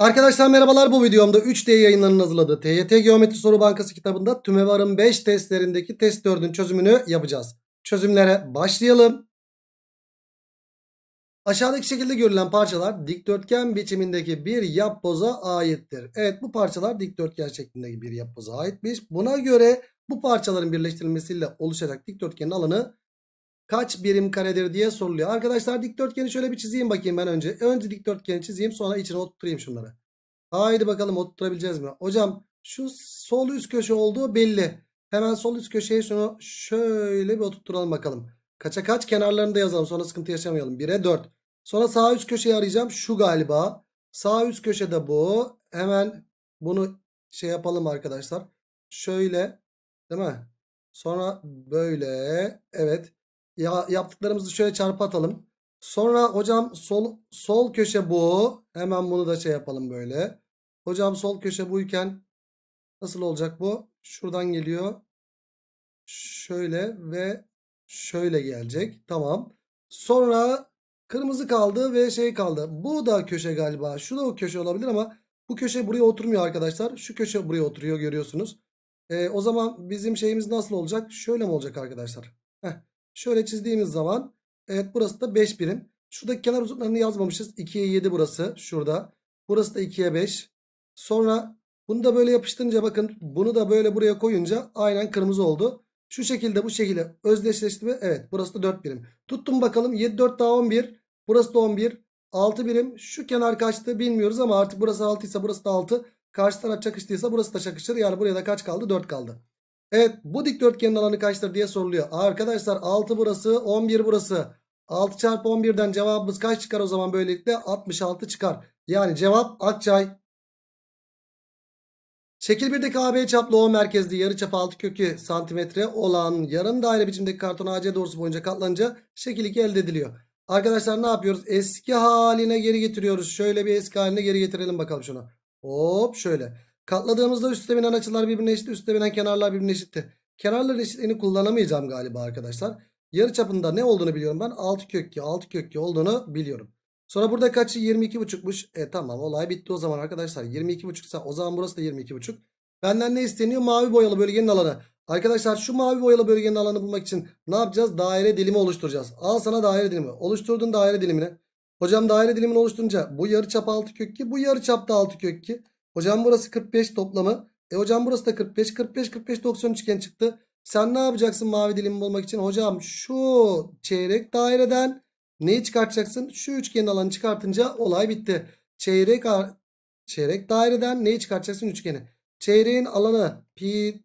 Arkadaşlar merhabalar bu videomda 3D yayınlarının hazırladığı TYT Geometri Soru Bankası kitabında TÜMEVAR'ın 5 testlerindeki test 4'ün çözümünü yapacağız. Çözümlere başlayalım. Aşağıdaki şekilde görülen parçalar dikdörtgen biçimindeki bir yapboza aittir. Evet bu parçalar dikdörtgen şeklindeki bir yapboza aitmiş. Buna göre bu parçaların birleştirilmesiyle oluşacak dikdörtgenin alanı kaç birim karedir diye soruluyor. Arkadaşlar dikdörtgeni şöyle bir çizeyim bakayım ben önce. Önce dikdörtgeni çizeyim sonra içine oturtayım şunları. Haydi bakalım oturtabileceğiz mi? Hocam şu sol üst köşe olduğu belli. Hemen sol üst köşeyi sonra şöyle bir oturtturalım bakalım. Kaça kaç kenarlarını da yazalım sonra sıkıntı yaşamayalım. 1'e 4. Sonra sağ üst köşeyi arayacağım. Şu galiba. Sağ üst köşede bu. Hemen bunu şey yapalım arkadaşlar. Şöyle değil mi? Sonra böyle evet ya, yaptıklarımızı şöyle çarpatalım. Sonra hocam sol sol köşe bu. Hemen bunu da şey yapalım böyle. Hocam sol köşe buyken nasıl olacak bu? Şuradan geliyor. Şöyle ve şöyle gelecek. Tamam. Sonra kırmızı kaldı ve şey kaldı. Bu da köşe galiba. Şu da o köşe olabilir ama bu köşe buraya oturmuyor arkadaşlar. Şu köşe buraya oturuyor görüyorsunuz. Ee, o zaman bizim şeyimiz nasıl olacak? Şöyle mi olacak arkadaşlar? Heh. Şöyle çizdiğimiz zaman evet burası da 5 birim. Şuradaki kenar uzunluklarını yazmamışız. 2'ye 7 burası şurada. Burası da 2'ye 5. Sonra bunu da böyle yapıştırınca bakın bunu da böyle buraya koyunca aynen kırmızı oldu. Şu şekilde bu şekilde özdeşleştirme evet burası da 4 birim. Tuttum bakalım 7 4 daha 11. Burası da 11. 6 birim. Şu kenar kaçtı bilmiyoruz ama artık burası 6 ise burası da 6. Karşı taraf çakıştıysa burası da çakışır. Yani buraya da kaç kaldı? 4 kaldı. Evet bu dikdörtgenin alanı kaçtır diye soruluyor. Arkadaşlar 6 burası 11 burası. 6 çarpı 11'den cevabımız kaç çıkar o zaman böylelikle 66 çıkar. Yani cevap Akçay. Şekil 1'deki AB çaplı O merkezli yarıçap 6 kökü santimetre olan yarım daire biçimdeki karton AC doğrusu boyunca katlanınca şekil 2 elde ediliyor. Arkadaşlar ne yapıyoruz? Eski haline geri getiriyoruz. Şöyle bir eski haline geri getirelim bakalım şunu. Hop şöyle. Katladığımızda üstte binen açılar birbirine eşit. Üstte binen kenarlar birbirine eşitti. Kenarların eşitliğini kullanamayacağım galiba arkadaşlar. Yarı çapında ne olduğunu biliyorum ben. 6 kökü 6 kökü olduğunu biliyorum. Sonra burada kaçı 22,5'muş. E tamam olay bitti o zaman arkadaşlar. 22,5 ise o zaman burası da 22,5. Benden ne isteniyor? Mavi boyalı bölgenin alanı. Arkadaşlar şu mavi boyalı bölgenin alanı bulmak için ne yapacağız? Daire dilimi oluşturacağız. Al sana daire dilimi. Oluşturdun daire dilimini. Hocam daire dilimini oluşturunca bu yarı çap 6 kökü, Bu yarı çap da 6 kökü. Hocam burası 45 toplamı. E hocam burası da 45. 45 45 90 üçgen çıktı. Sen ne yapacaksın mavi dilimi bulmak için? Hocam şu çeyrek daireden neyi çıkartacaksın? Şu üçgenin alanı çıkartınca olay bitti. Çeyrek çeyrek daireden neyi çıkartacaksın üçgeni? Çeyreğin alanı pi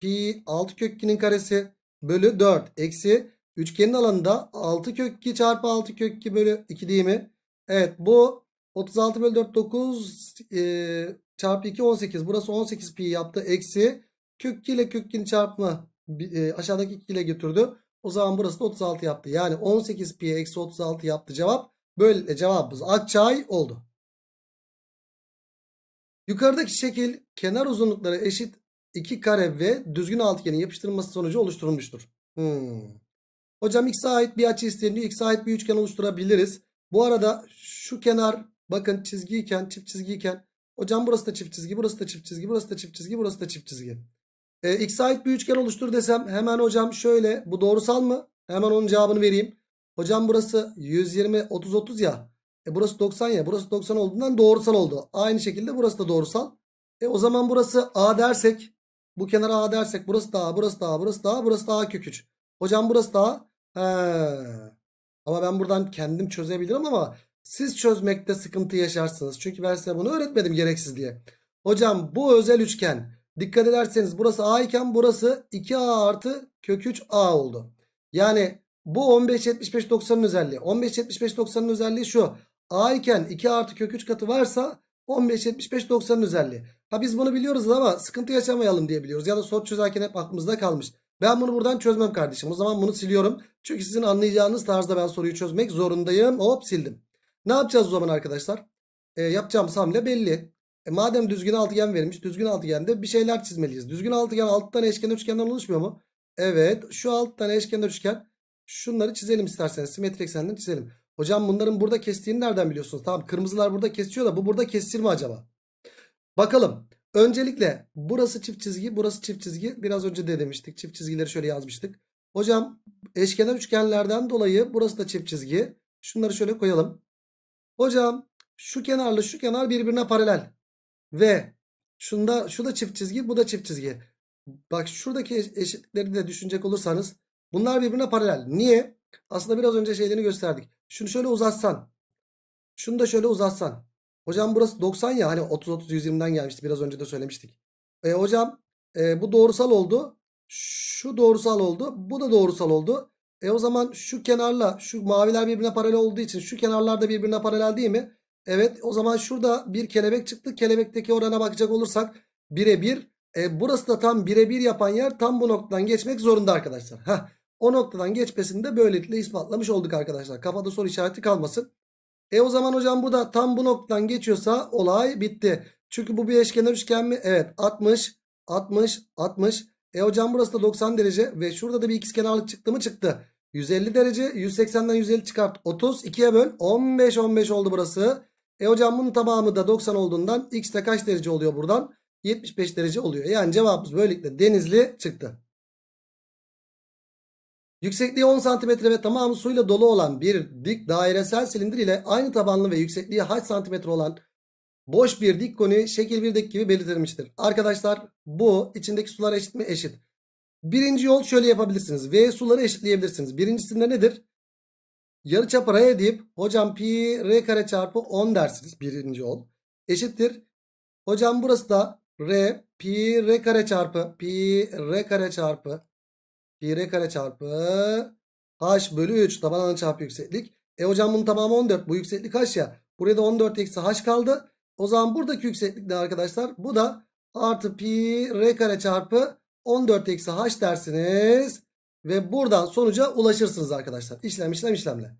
pi 6 kökünün karesi bölü 4 eksi üçgenin alanında 6 kök 2 çarpı 6 kök 2 bölü 2 değil mi? Evet bu 36 bölü 4 9 e, çarpı 2 18. Burası 18 pi yaptı. Eksi kök 2 ile kökün çarpımı e, aşağıdaki 2 ile götürdü. O zaman burası da 36 yaptı. Yani 18 pi eksi 36 yaptı cevap. Böyle cevabımız Akçay oldu. Yukarıdaki şekil kenar uzunlukları eşit iki kare ve düzgün altıgenin yapıştırılması sonucu oluşturulmuştur. Hmm. Hocam x'e ait bir açı isteniyor. X'e ait bir üçgen oluşturabiliriz. Bu arada şu kenar bakın çizgiyken çift çizgiyken Hocam burası da çift çizgi, burası da çift çizgi, burası da çift çizgi, burası da çift çizgi. E, X ait bir üçgen oluştur desem hemen hocam şöyle bu doğrusal mı? Hemen onun cevabını vereyim. Hocam burası 120, 30, 30 ya. E burası 90 ya. Burası 90 olduğundan doğrusal oldu. Aynı şekilde burası da doğrusal. E o zaman burası A dersek bu kenara A dersek burası da A, burası da A, burası da A, burası da A kök 3. Hocam burası da A. Ama ben buradan kendim çözebilirim ama siz çözmekte sıkıntı yaşarsınız. Çünkü ben size bunu öğretmedim gereksiz diye. Hocam bu özel üçgen dikkat ederseniz burası A iken burası 2A artı kök 3A oldu. Yani bu 15-75-90'ın özelliği. 15-75-90'ın özelliği şu. A iken 2 artı kök 3 katı varsa 15-75-90'ın özelliği. Ha biz bunu biliyoruz ama sıkıntı yaşamayalım diye biliyoruz. Ya da soru çözerken hep aklımızda kalmış. Ben bunu buradan çözmem kardeşim. O zaman bunu siliyorum. Çünkü sizin anlayacağınız tarzda ben soruyu çözmek zorundayım. Hop sildim. Ne yapacağız o zaman arkadaşlar? E, yapacağımız hamle belli. E, madem düzgün altıgen verilmiş. Düzgün altıgende bir şeyler çizmeliyiz. Düzgün altıgen alttan eşkenar üçgenden oluşmuyor mu? Evet. Şu alt eşkenar üçgen. Şunları çizelim isterseniz. Simetrik eksenleri çizelim. Hocam bunların burada kestiğini nereden biliyorsunuz? Tamam kırmızılar burada kesiyor da bu burada kesir mi acaba? Bakalım. Öncelikle burası çift çizgi, burası çift çizgi. Biraz önce de demiştik. Çift çizgileri şöyle yazmıştık. Hocam eşkenar üçgenlerden dolayı burası da çift çizgi. Şunları şöyle koyalım. Hocam şu kenarla şu kenar birbirine paralel. Ve şunda şu da çift çizgi, bu da çift çizgi. Bak şuradaki eşitlikleri de düşünecek olursanız bunlar birbirine paralel. Niye? Aslında biraz önce şeylerini gösterdik. Şunu şöyle uzatsan. Şunu da şöyle uzatsan. Hocam burası 90 ya hani 30-30-120'den gelmişti biraz önce de söylemiştik. E hocam e, bu doğrusal oldu. Şu doğrusal oldu. Bu da doğrusal oldu. E o zaman şu kenarla şu maviler birbirine paralel olduğu için şu kenarlar da birbirine paralel değil mi? Evet o zaman şurada bir kelebek çıktı. Kelebekteki orana bakacak olursak bire bir. E, burası da tam bire bir yapan yer tam bu noktadan geçmek zorunda arkadaşlar. Heh, o noktadan geçmesini de böylelikle ispatlamış olduk arkadaşlar. Kafada soru işareti kalmasın. E o zaman hocam bu da tam bu noktadan geçiyorsa olay bitti. Çünkü bu bir eşkenar üçgen mi? Evet 60, 60, 60. E hocam burası da 90 derece ve şurada da bir ikizkenarlık çıktı mı çıktı. 150 derece 180'den 150 çıkart 30 2'ye böl 15 15 oldu burası. E hocam bunun tamamı da 90 olduğundan x de kaç derece oluyor buradan? 75 derece oluyor. Yani cevabımız böylelikle denizli çıktı. Yüksekliği 10 santimetre ve tamamı suyla dolu olan bir dik dairesel silindir ile aynı tabanlı ve yüksekliği 8 santimetre olan boş bir dik konuyu şekil bir dik gibi belirtilmiştir. Arkadaşlar bu içindeki sular eşit mi? Eşit. Birinci yol şöyle yapabilirsiniz. V suları eşitleyebilirsiniz. Birincisinde nedir? Yarıçap araya deyip hocam pi r kare çarpı 10 dersiniz. Birinci yol. Eşittir. Hocam burası da r pi r kare çarpı pi r kare çarpı pi r kare çarpı h bölü 3 taban alanı çarpı yükseklik. E hocam bunun tamamı 14. Bu yükseklik h ya. Buraya da 14 eksi h kaldı. O zaman buradaki yükseklik ne arkadaşlar? Bu da artı pi r kare çarpı 14 eksi h dersiniz. Ve buradan sonuca ulaşırsınız arkadaşlar. İşlem işlem işlemle.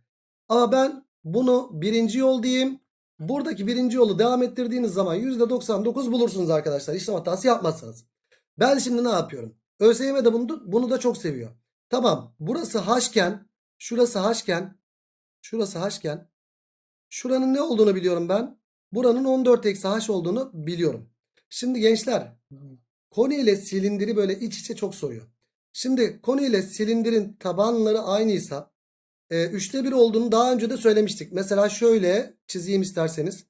Ama ben bunu birinci yol diyeyim. Buradaki birinci yolu devam ettirdiğiniz zaman %99 bulursunuz arkadaşlar. İşlem hatası yapmazsanız. Ben şimdi ne yapıyorum? ÖSYM de bunu, bunu da çok seviyor. Tamam burası haşken şurası haşken şurası haşken şuranın ne olduğunu biliyorum ben. Buranın 14 eksi h olduğunu biliyorum. Şimdi gençler koni ile silindiri böyle iç içe çok soruyor. Şimdi koni ile silindirin tabanları aynıysa e, üçte bir olduğunu daha önce de söylemiştik. Mesela şöyle çizeyim isterseniz.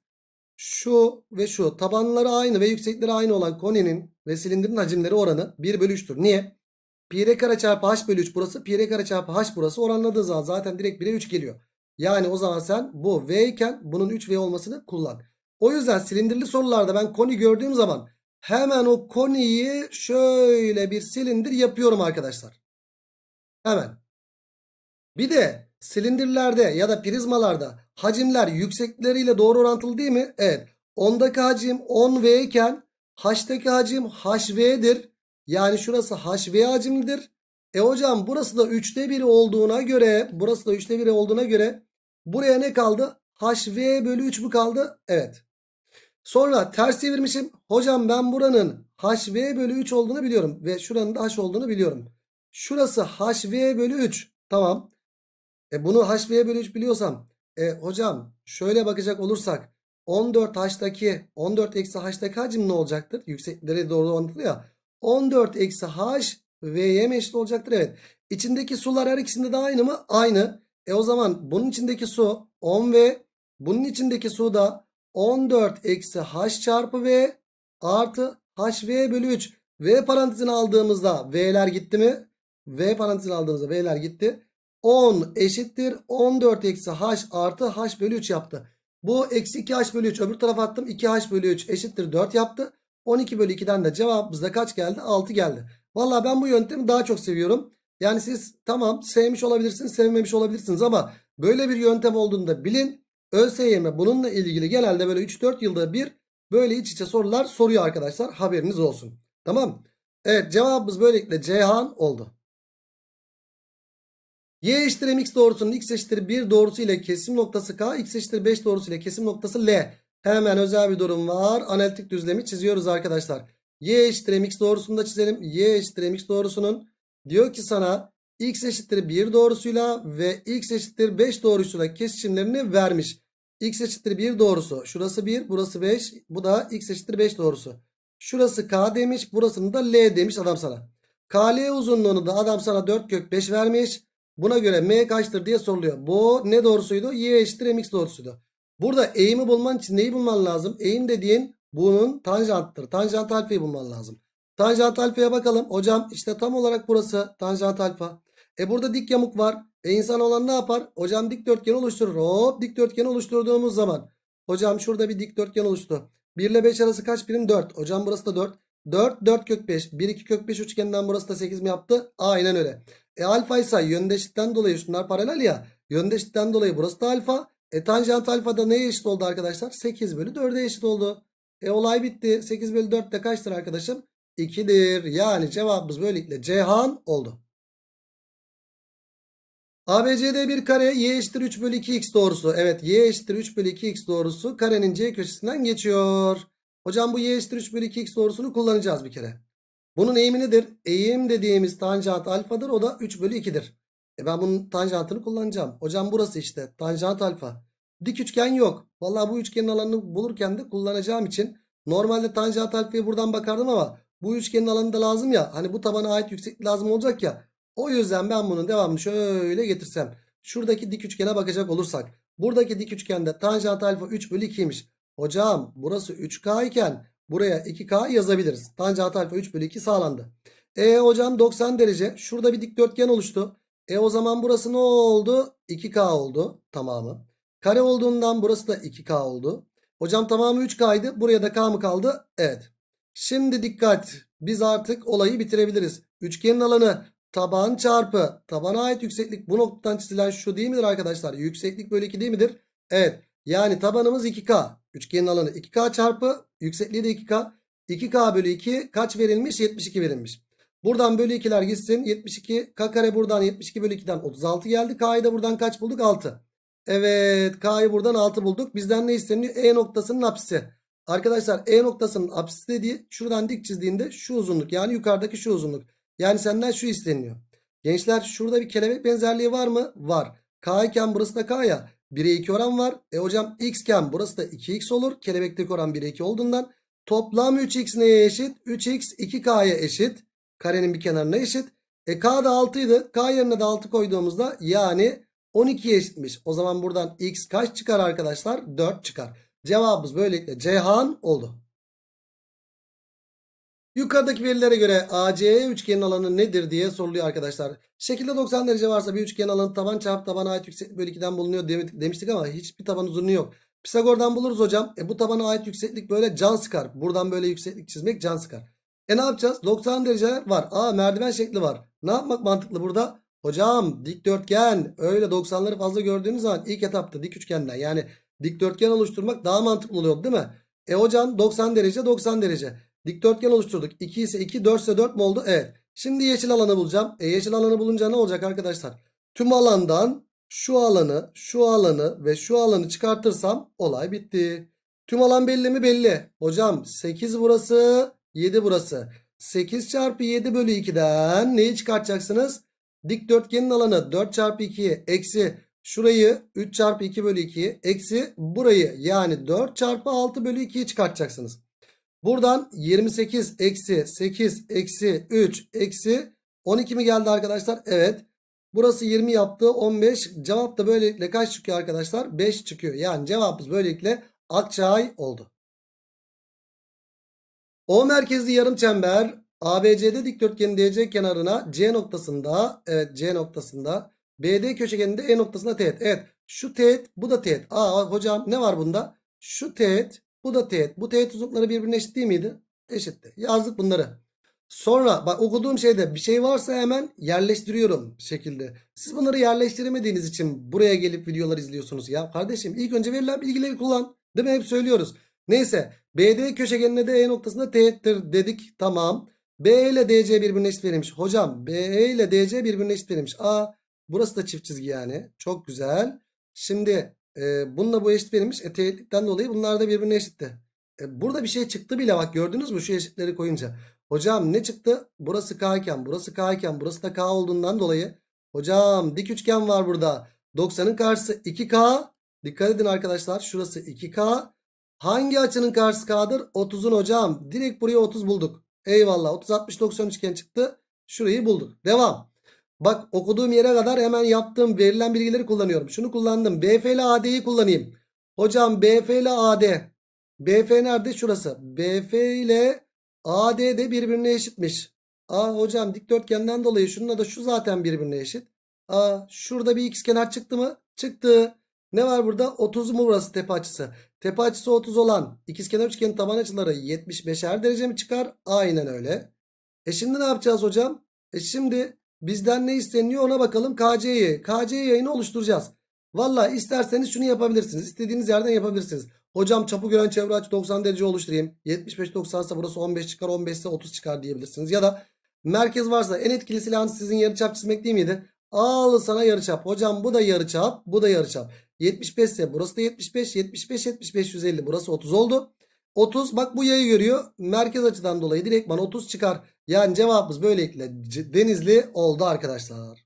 Şu ve şu tabanları aynı ve yüksekleri aynı olan koninin ve silindirin hacimleri oranı 1 bölü 3'tür. Niye? Pi r kare çarpı h bölü 3 burası. Pi r kare çarpı h burası. Oranladığı zaman zaten direkt 1'e 3 geliyor. Yani o zaman sen bu v iken bunun 3v olmasını kullan. O yüzden silindirli sorularda ben koni gördüğüm zaman hemen o koniyi şöyle bir silindir yapıyorum arkadaşlar. Hemen. Bir de silindirlerde ya da prizmalarda hacimler yüksekleriyle doğru orantılı değil mi? Evet. 10'daki hacim 10V iken H'daki hacim HV'dir. Yani şurası HV hacimlidir. E hocam burası da 3'te 1 olduğuna göre burası da 3'te 1 olduğuna göre buraya ne kaldı? HV bölü 3 mü kaldı? Evet. Sonra ters çevirmişim. Hocam ben buranın HV bölü 3 olduğunu biliyorum. Ve şuranın da H olduğunu biliyorum. Şurası HV bölü 3. Tamam. E bunu HV bölü 3 biliyorsam. E hocam şöyle bakacak olursak. 14 H'daki 14 eksi H'daki hacim ne olacaktır? Yüksekleri doğru orantılı ya. 14 eksi H V'ye mi eşit olacaktır? Evet. İçindeki sular her ikisinde de aynı mı? Aynı. E o zaman bunun içindeki su 10 ve bunun içindeki su da 14 eksi h çarpı v artı hv bölü 3. V parantezini aldığımızda v'ler gitti mi? V parantezini aldığımızda v'ler gitti. 10 eşittir 14 eksi h artı h bölü 3 yaptı. Bu eksi 2h bölü 3 öbür tarafa attım. 2h bölü 3 eşittir 4 yaptı. 12 bölü 2'den de cevabımızda kaç geldi? 6 geldi. Valla ben bu yöntemi daha çok seviyorum. Yani siz tamam sevmiş olabilirsiniz sevmemiş olabilirsiniz ama böyle bir yöntem olduğunda bilin. ÖSYM bununla ilgili genelde böyle 3-4 yılda bir böyle iç içe sorular soruyor arkadaşlar. Haberiniz olsun. Tamam. Evet cevabımız böylelikle Ceyhan oldu. Y eşittir mx doğrusunun x eşittir 1 doğrusu ile kesim noktası k x eşittir 5 doğrusu ile kesim noktası l. Hemen özel bir durum var. Analitik düzlemi çiziyoruz arkadaşlar. Y eşittir mx doğrusunu da çizelim. Y eşittir mx doğrusunun diyor ki sana x eşittir 1 doğrusuyla ve x eşittir 5 doğrusuyla kesişimlerini vermiş. X eşittir 1 doğrusu. Şurası 1 burası 5. Bu da X eşittir 5 doğrusu. Şurası K demiş. Burasını da L demiş adam sana. KL uzunluğunu da adam sana 4 kök 5 vermiş. Buna göre M kaçtır diye soruluyor. Bu ne doğrusuydu? Y eşittir MX doğrusuydu. Burada eğimi bulman için neyi bulman lazım? Eğim dediğin bunun tanjanttır. Tanjant alfayı bulman lazım. Tanjant alfaya bakalım. Hocam işte tam olarak burası tanjant alfa. E burada dik yamuk var. E insan olan ne yapar? Hocam dik dörtgen oluşturur. Hop dörtgen oluşturduğumuz zaman. Hocam şurada bir dik dörtgen oluştu. 1 ile 5 arası kaç birim? 4. Hocam burası da 4. 4 4 kök 5. 1 2 kök 5 üçgeninden burası da 8 mi yaptı? Aynen öyle. E alfa ise yöndeşlikten dolayı şunlar paralel ya. Yöndeşlikten dolayı burası da alfa. E tanjant alfa da neye eşit oldu arkadaşlar? 8 bölü 4'e eşit oldu. E olay bitti. 8 bölü 4 de kaçtır arkadaşım? 2'dir. Yani cevabımız böylelikle Cihan oldu. ABCD bir kare y eşittir 3 bölü 2x doğrusu. Evet y eşittir 3 bölü 2x doğrusu karenin c köşesinden geçiyor. Hocam bu y eşittir 3 bölü 2x doğrusunu kullanacağız bir kere. Bunun eğimi nedir? Eğim dediğimiz tanjant alfadır. O da 3 bölü 2'dir. E ben bunun tanjantını kullanacağım. Hocam burası işte tanjant alfa. Dik üçgen yok. Vallahi bu üçgenin alanını bulurken de kullanacağım için normalde tanjant alfaya buradan bakardım ama bu üçgenin alanı da lazım ya. Hani bu tabana ait yükseklik lazım olacak ya. O yüzden ben bunun devamını şöyle getirsem. Şuradaki dik üçgene bakacak olursak. Buradaki dik üçgende tanjant alfa 3 bölü 2'ymiş. Hocam burası 3K iken buraya 2K yazabiliriz. Tanjant alfa 3 bölü 2 sağlandı. E hocam 90 derece. Şurada bir dikdörtgen oluştu. E o zaman burası ne oldu? 2K oldu tamamı. Kare olduğundan burası da 2K oldu. Hocam tamamı 3K'ydı. Buraya da K mı kaldı? Evet. Şimdi dikkat. Biz artık olayı bitirebiliriz. Üçgenin alanı taban çarpı tabana ait yükseklik bu noktadan çizilen şu değil midir arkadaşlar? Yükseklik bölü 2 değil midir? Evet. Yani tabanımız 2K. Üçgenin alanı 2K çarpı yüksekliği de 2K. 2K bölü 2 kaç verilmiş? 72 verilmiş. Buradan bölü 2'ler gitsin. 72 K kare buradan 72 bölü 2'den 36 geldi. K'yı da buradan kaç bulduk? 6. Evet K'yı buradan 6 bulduk. Bizden ne isteniyor? E noktasının apsisi. Arkadaşlar E noktasının apsisi dediği şuradan dik çizdiğinde şu uzunluk yani yukarıdaki şu uzunluk. Yani senden şu isteniyor. Gençler şurada bir kelebek benzerliği var mı? Var. K iken burası da K ya. 1'e 2 oran var. E hocam x iken burası da 2x olur. Kelebekteki oran 1'e 2 olduğundan toplam 3x neye eşit? 3x 2k'ya eşit. Karenin bir kenarına eşit. E k da 6 idi. K yerine de 6 koyduğumuzda yani 12'ye eşitmiş. O zaman buradan x kaç çıkar arkadaşlar? 4 çıkar. Cevabımız böylelikle Cihan oldu. Yukarıdaki verilere göre ACE üçgenin alanı nedir diye soruluyor arkadaşlar. Şekilde 90 derece varsa bir üçgen alanı taban çarpı tabana ait yükseklik bölü 2'den bulunuyor demiştik ama hiçbir taban uzunluğu yok. Pisagor'dan buluruz hocam. E bu tabana ait yükseklik böyle can sıkar. Buradan böyle yükseklik çizmek can sıkar. E ne yapacağız? 90 derece var. Aa merdiven şekli var. Ne yapmak mantıklı burada? Hocam dikdörtgen öyle 90'ları fazla gördüğünüz zaman ilk etapta dik üçgenden yani dikdörtgen oluşturmak daha mantıklı oluyor değil mi? E hocam 90 derece 90 derece. Dikdörtgen oluşturduk. 2 ise 2 4 ise 4 mu oldu? Evet. Şimdi yeşil alanı bulacağım. E, yeşil alanı bulunca ne olacak arkadaşlar? Tüm alandan şu alanı, şu alanı ve şu alanı çıkartırsam olay bitti. Tüm alan belli mi? Belli. Hocam 8 burası, 7 burası. 8 çarpı 7 bölü 2'den neyi çıkartacaksınız? Dikdörtgenin alanı 4 çarpı 2'ye eksi şurayı 3 çarpı 2 bölü 2'yi eksi burayı yani 4 çarpı 6 bölü 2'yi çıkartacaksınız. Buradan 28 eksi 8 eksi 3 eksi 12 mi geldi arkadaşlar? Evet. Burası 20 yaptı 15. Cevap da böylelikle kaç çıkıyor arkadaşlar? 5 çıkıyor. Yani cevabımız böylelikle Akçay oldu. O merkezli yarım çember ABC'de dikdörtgenin DC kenarına C noktasında evet C noktasında BD köşegeninde E noktasında teğet. Evet şu teğet bu da teğet. Aa hocam ne var bunda? Şu teğet bu da teğet. Bu teğet uzunlukları birbirine eşit değil miydi? Eşitti. Yazdık bunları. Sonra bak okuduğum şeyde bir şey varsa hemen yerleştiriyorum şekilde. Siz bunları yerleştiremediğiniz için buraya gelip videolar izliyorsunuz. Ya kardeşim ilk önce verilen bilgileri kullan. Değil mi? Hep söylüyoruz. Neyse BD köşegenine de E noktasında teğettir dedik. Tamam. BE ile DC birbirine eşit verilmiş. Hocam BE ile DC birbirine eşit verilmiş. A burası da çift çizgi yani. Çok güzel. Şimdi e, bununla bu eşit verilmiş. E, teğetlikten dolayı bunlar da birbirine eşitti. E, burada bir şey çıktı bile bak gördünüz mü şu eşitleri koyunca. Hocam ne çıktı? Burası K iken burası K iken burası da K olduğundan dolayı. Hocam dik üçgen var burada. 90'ın karşısı 2K. Dikkat edin arkadaşlar şurası 2K. Hangi açının karşısı K'dır? 30'un hocam. Direkt buraya 30 bulduk. Eyvallah 30 60 90 üçgen çıktı. Şurayı bulduk. Devam. Bak okuduğum yere kadar hemen yaptığım verilen bilgileri kullanıyorum. Şunu kullandım. BF ile AD'yi kullanayım. Hocam BF ile AD. BF nerede? Şurası. BF ile AD de birbirine eşitmiş. Aa hocam dikdörtgenden dolayı şununla da şu zaten birbirine eşit. Aa şurada bir kenar çıktı mı? Çıktı. Ne var burada? 30 mu burası tepe açısı? Tepe açısı 30 olan ikizkenar üçgenin taban açıları 75'er derece mi çıkar? Aynen öyle. E şimdi ne yapacağız hocam? E şimdi Bizden ne isteniyor ona bakalım. KC'yi. KC yayını oluşturacağız. Valla isterseniz şunu yapabilirsiniz. İstediğiniz yerden yapabilirsiniz. Hocam çapı gören çevre açı 90 derece oluşturayım. 75-90 ise burası 15 çıkar 15 ise 30 çıkar diyebilirsiniz. Ya da merkez varsa en etkili silahınız sizin yarıçap çizmek değil miydi? Al sana yarıçap. Hocam bu da yarıçap bu da yarıçap. 75 ise burası da 75 75 75 150 burası 30 oldu. 30 bak bu yayı görüyor. Merkez açıdan dolayı direktman 30 çıkar. Yani cevabımız böylelikle Denizli oldu arkadaşlar.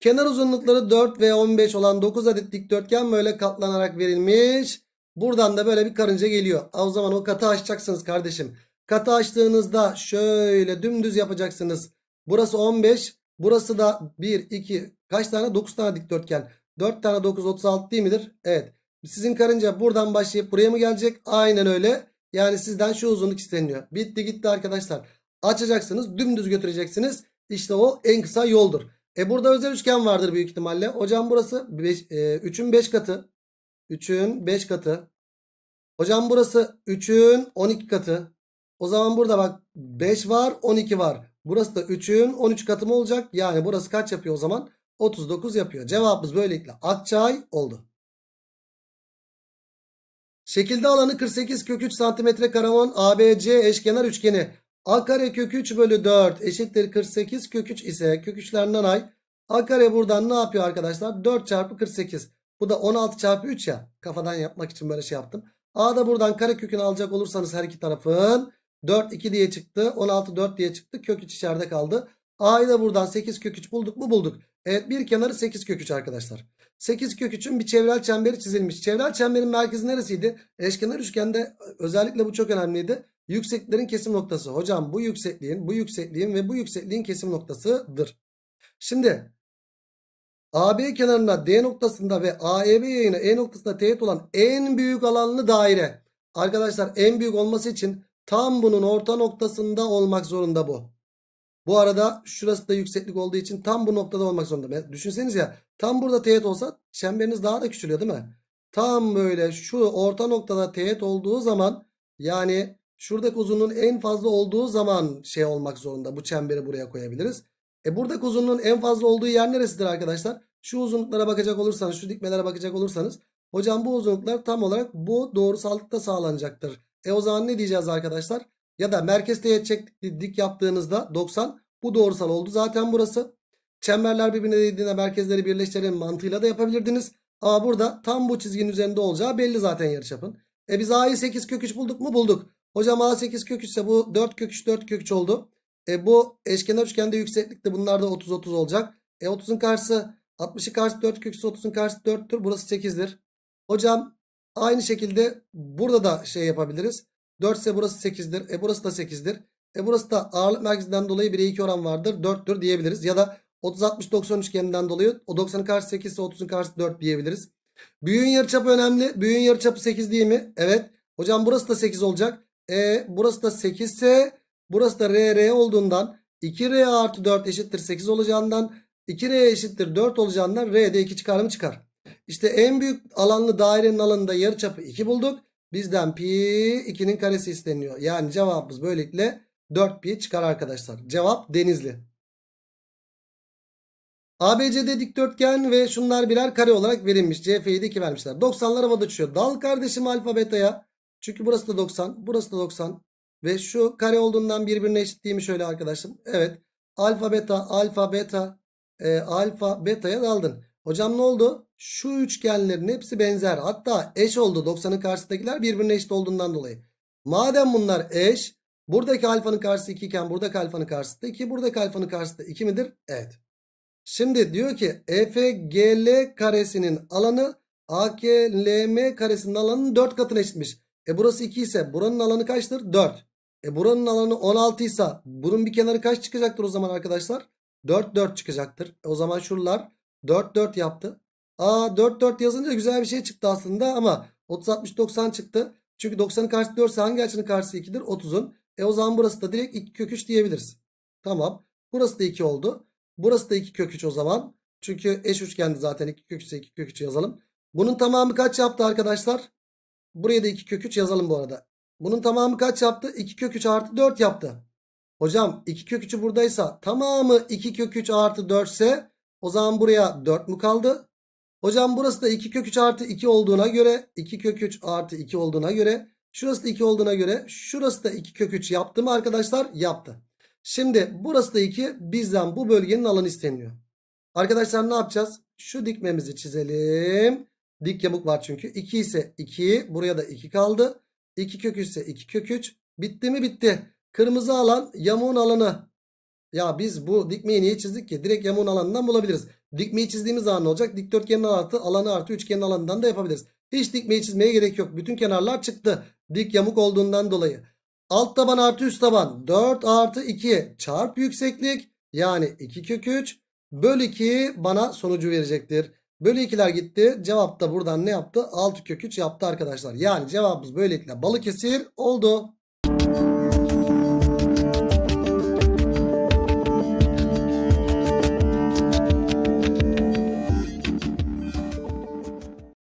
Kenar uzunlukları 4 ve 15 olan 9 adet dikdörtgen böyle katlanarak verilmiş. Buradan da böyle bir karınca geliyor. O zaman o katı açacaksınız kardeşim. Katı açtığınızda şöyle dümdüz yapacaksınız. Burası 15. Burası da 1, 2, kaç tane? 9 tane dikdörtgen. 4 tane 9, 36 değil midir? Evet. Sizin karınca buradan başlayıp buraya mı gelecek? Aynen öyle. Yani sizden şu uzunluk isteniyor. Bitti gitti arkadaşlar. Açacaksınız dümdüz götüreceksiniz. İşte o en kısa yoldur. E burada özel üçgen vardır büyük ihtimalle. Hocam burası 3'ün e, 5 katı. 3'ün 5 katı. Hocam burası 3'ün 12 katı. O zaman burada bak 5 var 12 var. Burası da 3'ün 13 katı mı olacak? Yani burası kaç yapıyor o zaman? 39 yapıyor. Cevabımız böylelikle Akçay oldu. Şekilde alanı 48 kök 3 santimetre kare olan ABC eşkenar üçgeni. A kare kök 3 bölü 4 eşittir 48 kök 3 ise kök 3'lerden ay. A kare buradan ne yapıyor arkadaşlar? 4 çarpı 48. Bu da 16 çarpı 3 ya. Kafadan yapmak için böyle şey yaptım. A da buradan kare kökünü alacak olursanız her iki tarafın 4 2 diye çıktı. 16 4 diye çıktı. Kök 3 içeride kaldı. A'yı da buradan 8 kök 3 bulduk mu bulduk. Evet bir kenarı 8 kök 3 arkadaşlar. 8 kök 3'ün bir çevrel çemberi çizilmiş. Çevrel çemberin merkezi neresiydi? Eşkenar üçgende özellikle bu çok önemliydi. Yükseklerin kesim noktası. Hocam bu yüksekliğin, bu yüksekliğin ve bu yüksekliğin kesim noktasıdır. Şimdi AB kenarında D noktasında ve AEB yayına E noktasında teğet olan en büyük alanlı daire. Arkadaşlar en büyük olması için tam bunun orta noktasında olmak zorunda bu. Bu arada şurası da yükseklik olduğu için tam bu noktada olmak zorunda. Düşünseniz ya tam burada teğet olsa çemberiniz daha da küçülüyor değil mi? Tam böyle şu orta noktada teğet olduğu zaman yani şuradaki uzunluğun en fazla olduğu zaman şey olmak zorunda. Bu çemberi buraya koyabiliriz. E buradaki uzunluğun en fazla olduğu yer neresidir arkadaşlar? Şu uzunluklara bakacak olursanız şu dikmelere bakacak olursanız hocam bu uzunluklar tam olarak bu doğrusallıkta sağlanacaktır. E o zaman ne diyeceğiz arkadaşlar? Ya da merkezde teğet yaptığınızda 90 bu doğrusal oldu zaten burası. Çemberler birbirine değdiğinde merkezleri birleştirelim mantığıyla da yapabilirdiniz. Ama burada tam bu çizginin üzerinde olacağı belli zaten yarıçapın. E biz A'yı 8 kök 3 bulduk mu? Bulduk. Hocam A 8 kök 3 ise bu 4 kök 3 4 kök 3 oldu. E bu eşkenar üçgende yükseklikte bunlar da 30 30 olacak. E 30'un karşısı 60'ın karşısı 4 kök 3 30'un karşısı 4'tür. Burası 8'dir. Hocam aynı şekilde burada da şey yapabiliriz. 4 ise burası 8'dir. E burası da 8'dir. E burası da ağırlık merkezinden dolayı 1'e 2 oran vardır. 4'tür diyebiliriz. Ya da 30-60-90 üçgeninden dolayı o 90'ın karşısı 8 ise 30'un karşı 4 diyebiliriz. Büyüğün yarıçapı önemli. Büyüğün yarıçapı 8 değil mi? Evet. Hocam burası da 8 olacak. E burası da 8 ise burası da RR olduğundan 2R artı 4 eşittir 8 olacağından 2R eşittir 4 olacağından R'de 2 çıkarımı çıkar. İşte en büyük alanlı dairenin alanında yarıçapı 2 bulduk. Bizden pi 2'nin karesi isteniyor. Yani cevabımız böylelikle 4 pi çıkar arkadaşlar. Cevap denizli. ABCD dikdörtgen ve şunlar birer kare olarak verilmiş. CF'yi de 2 vermişler. 90'lar havada uçuyor. Dal kardeşim alfa beta'ya. Çünkü burası da 90. Burası da 90. Ve şu kare olduğundan birbirine eşit değil mi şöyle arkadaşım? Evet. Alfa beta alfa beta e, alfa beta'ya daldın. Hocam ne oldu? Şu üçgenlerin hepsi benzer. Hatta eş oldu. 90'ın karşısındakiler birbirine eşit olduğundan dolayı. Madem bunlar eş. Buradaki alfanın karşısı 2 iken buradaki alfanın karşısı da 2. Buradaki alfanın karşısı da 2 midir? Evet. Şimdi diyor ki EFGL karesinin alanı AKLM karesinin alanının 4 katına eşitmiş. E burası 2 ise buranın alanı kaçtır? 4. E buranın alanı 16 ise bunun bir kenarı kaç çıkacaktır o zaman arkadaşlar? 4 4 çıkacaktır. E o zaman şuralar 4 4 yaptı. Aa 4 4 yazınca güzel bir şey çıktı aslında ama 30 60 90 çıktı. Çünkü 90'ın karşısı 4 ise hangi açının karşısı 2'dir? 30'un. E o zaman burası da direkt 2 kök 3 diyebiliriz. Tamam. Burası da 2 oldu. Burası da 2 kök 3 o zaman. Çünkü eş üçgendi zaten 2 kök 3 2 kök 3 yazalım. Bunun tamamı kaç yaptı arkadaşlar? Buraya da 2 kök 3 yazalım bu arada. Bunun tamamı kaç yaptı? 2 kök 3 artı 4 yaptı. Hocam 2 kök 3'ü buradaysa tamamı 2 kök 3 artı 4 ise o zaman buraya 4 mu kaldı? Hocam burası da 2 kök 3 artı 2 olduğuna göre 2 kök 3 artı 2 olduğuna göre şurası da 2 olduğuna göre şurası da 2 kök 3 yaptı mı arkadaşlar? Yaptı. Şimdi burası da 2 bizden bu bölgenin alanı isteniyor. Arkadaşlar ne yapacağız? Şu dikmemizi çizelim. Dik yamuk var çünkü. 2 ise 2 buraya da 2 kaldı. 2 kök 3 ise 2 kök 3 bitti mi bitti. Kırmızı alan yamuğun alanı ya biz bu dikmeyi niye çizdik ki? Direkt yamuğun alanından bulabiliriz. Dikmeyi çizdiğimiz zaman ne olacak? Dikdörtgenin artı alanı artı üçgenin alanından da yapabiliriz. Hiç dikmeyi çizmeye gerek yok. Bütün kenarlar çıktı. Dik yamuk olduğundan dolayı. Alt taban artı üst taban 4 artı 2 çarp yükseklik yani 2 kök 3 bölü 2 bana sonucu verecektir. Bölü 2'ler gitti. Cevap da buradan ne yaptı? 6 kök 3 yaptı arkadaşlar. Yani cevabımız böylelikle Balıkesir oldu.